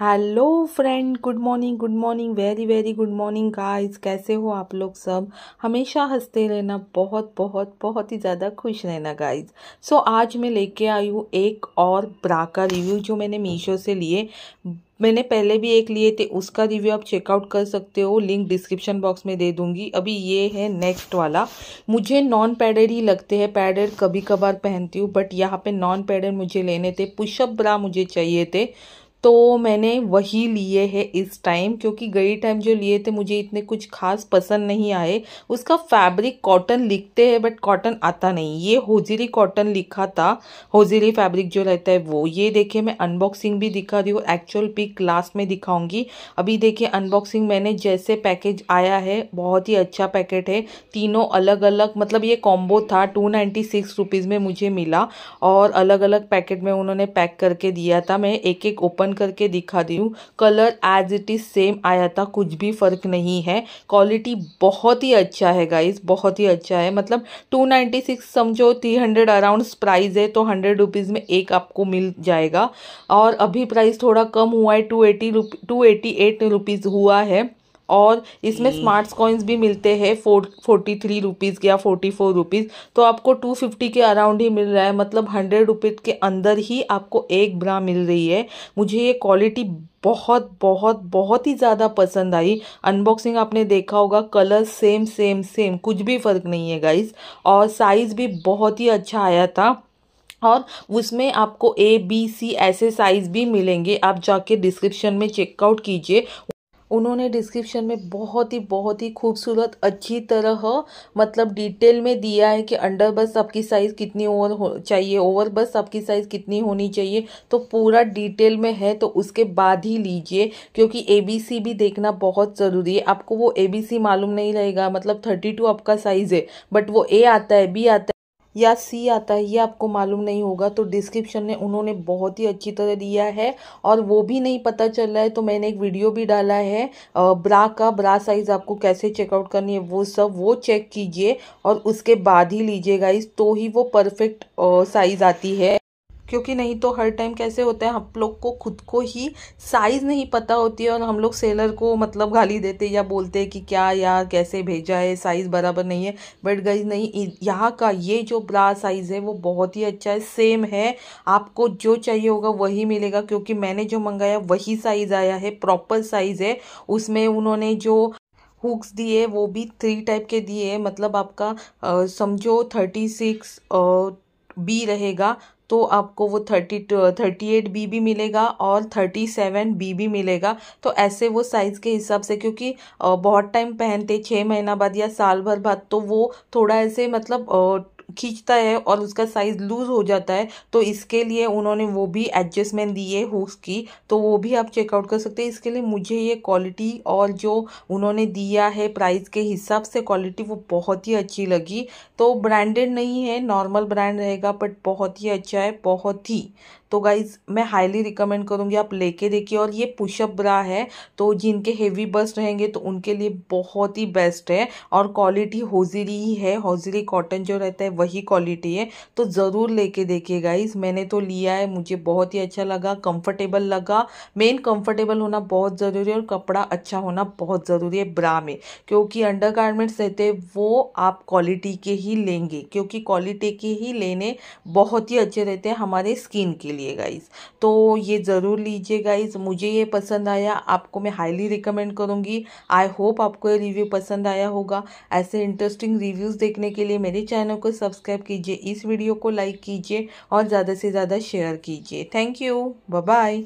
Hello friend good morning good morning very very good morning guys कैसे हो आप लोग सब हमेशा हंसते रहना बहुत बहुत बहुत ही ज़्यादा खुश रहना गाइस सो so, आज मैं लेके आई हूँ एक और ब्रा का रिव्यू जो मैंने मीशो से लिए मैंने पहले भी एक लिए थे उसका रिव्यू आप चेकआउट कर सकते हो लिंक डिस्क्रिप्शन बॉक्स में दे दूंगी अभी ये है नेक्स्ट वाला मुझे नॉन पैडेड ही लगते हैं पैडेड कभी कभार पहनती हूँ बट यहाँ पे नॉन पैडेड मुझे लेने थे पुशअप ब्रा मुझे चाहिए थे तो मैंने वही लिए हैं इस टाइम क्योंकि गई टाइम जो लिए थे मुझे इतने कुछ खास पसंद नहीं आए उसका फैब्रिक कॉटन लिखते हैं बट कॉटन आता नहीं ये होजरी कॉटन लिखा था होजरी फैब्रिक जो रहता है वो ये देखिए मैं अनबॉक्सिंग भी दिखा रही हूँ एक्चुअल पिक लास्ट में दिखाऊंगी अभी देखिए अनबॉक्सिंग मैंने जैसे पैकेज आया है बहुत ही अच्छा पैकेट है तीनों अलग अलग मतलब ये कॉम्बो था टू नाइन्टी सिक्स रुपीज़ में मुझे मिला और अलग अलग पैकेट में उन्होंने पैक करके दिया था मैं एक एक ओपन करके दिखा दी हूँ colour as it is same आया था कुछ भी फ़र्क नहीं है क्वालिटी बहुत ही अच्छा है गाइस बहुत ही अच्छा है मतलब 296 समझो 300 अराउंड प्राइस है तो 100 रुपीज़ में एक आपको मिल जाएगा और अभी प्राइस थोड़ा कम हुआ है two eighty rupee two eighty eight rupees हुआ है और इसमें स्मार्ट हम्म। कॉइन्स भी मिलते हैं फोर फोर्टी थ्री रुपीज़ या फोर्टी फोर रुपीज़ तो आपको टू फिफ्टी के अराउंड ही मिल रहा है मतलब हंड्रेड रुपीज़ के अंदर ही आपको एक ब्रा मिल रही है मुझे ये क्वालिटी बहुत बहुत बहुत ही ज़्यादा पसंद आई अनबॉक्सिंग आपने देखा होगा कलर सेम सेम सेम कुछ भी फ़र्क नहीं है गाइज़ और साइज़ भी बहुत ही अच्छा आया था और उसमें आपको ए बी सी ऐसे साइज़ भी मिलेंगे आप जाके डिस्क्रिप्शन में चेकआउट कीजिए उन्होंने डिस्क्रिप्शन में बहुत ही बहुत ही खूबसूरत अच्छी तरह मतलब डिटेल में दिया है कि अंडर बस आपकी साइज़ कितनी ओवर हो चाहिए ओवर बस आपकी साइज़ कितनी होनी चाहिए तो पूरा डिटेल में है तो उसके बाद ही लीजिए क्योंकि ए भी देखना बहुत ज़रूरी है आपको वो ए मालूम नहीं रहेगा मतलब थर्टी आपका साइज़ है बट वो ए आता है बी आता है या सी आता है ये आपको मालूम नहीं होगा तो डिस्क्रिप्शन में उन्होंने बहुत ही अच्छी तरह दिया है और वो भी नहीं पता चल रहा है तो मैंने एक वीडियो भी डाला है ब्रा का ब्रा साइज़ आपको कैसे चेकआउट करनी है वो सब वो चेक कीजिए और उसके बाद ही लीजिएगा इस तो ही वो परफेक्ट साइज़ आती है क्योंकि नहीं तो हर टाइम कैसे होता है हम लोग को खुद को ही साइज़ नहीं पता होती है और हम लोग सेलर को मतलब गाली देते या बोलते हैं कि क्या यार कैसे भेजा है साइज़ बराबर नहीं है बट गई नहीं यहाँ का ये जो ब्रा साइज़ है वो बहुत ही अच्छा है सेम है आपको जो चाहिए होगा वही मिलेगा क्योंकि मैंने जो मंगाया वही साइज़ आया है प्रॉपर साइज़ है उसमें उन्होंने जो हुक्स दिए वो भी थ्री टाइप के दिए मतलब आपका समझो थर्टी सिक्स बी रहेगा तो आपको वो थर्टी थर्टी एट बी भी मिलेगा और थर्टी सेवन बी भी मिलेगा तो ऐसे वो साइज़ के हिसाब से क्योंकि बहुत टाइम पहनते छः महीना बाद या साल भर बाद तो वो थोड़ा ऐसे मतलब खींचता है और उसका साइज़ लूज़ हो जाता है तो इसके लिए उन्होंने वो भी एडजस्टमेंट दी है हुक्स की तो वो भी आप चेकआउट कर सकते हैं इसके लिए मुझे ये क्वालिटी और जो उन्होंने दिया है प्राइस के हिसाब से क्वालिटी वो बहुत ही अच्छी लगी तो ब्रांडेड नहीं है नॉर्मल ब्रांड रहेगा बट बहुत ही अच्छा है बहुत ही तो गाइज मैं हाईली रिकमेंड करूँगी आप लेके देखिए और ये पुशअप ब्रा है तो जिनके हेवी बस रहेंगे तो उनके लिए बहुत ही बेस्ट है और क्वालिटी होजरी ही है होजरी कॉटन जो रहता है वही क्वालिटी है तो ज़रूर लेके देखिए गाइस मैंने तो लिया है मुझे बहुत ही अच्छा लगा कंफर्टेबल लगा मेन कंफर्टेबल होना बहुत ज़रूरी है और कपड़ा अच्छा होना बहुत ज़रूरी है ब्रा में क्योंकि अंडर गारमेंट्स रहते वो आप क्वालिटी के ही लेंगे क्योंकि क्वालिटी के ही लेने बहुत ही अच्छे रहते हैं हमारे स्किन के लिए गाइज़ तो ये ज़रूर लीजिए गाइज मुझे ये पसंद आया आपको मैं हाईली रिकमेंड करूँगी आई होप आपको ये रिव्यू पसंद आया होगा ऐसे इंटरेस्टिंग रिव्यूज़ देखने के लिए मेरे चैनल को सब्सक्राइब कीजिए इस वीडियो को लाइक कीजिए और ज़्यादा से ज़्यादा शेयर कीजिए थैंक यू बाय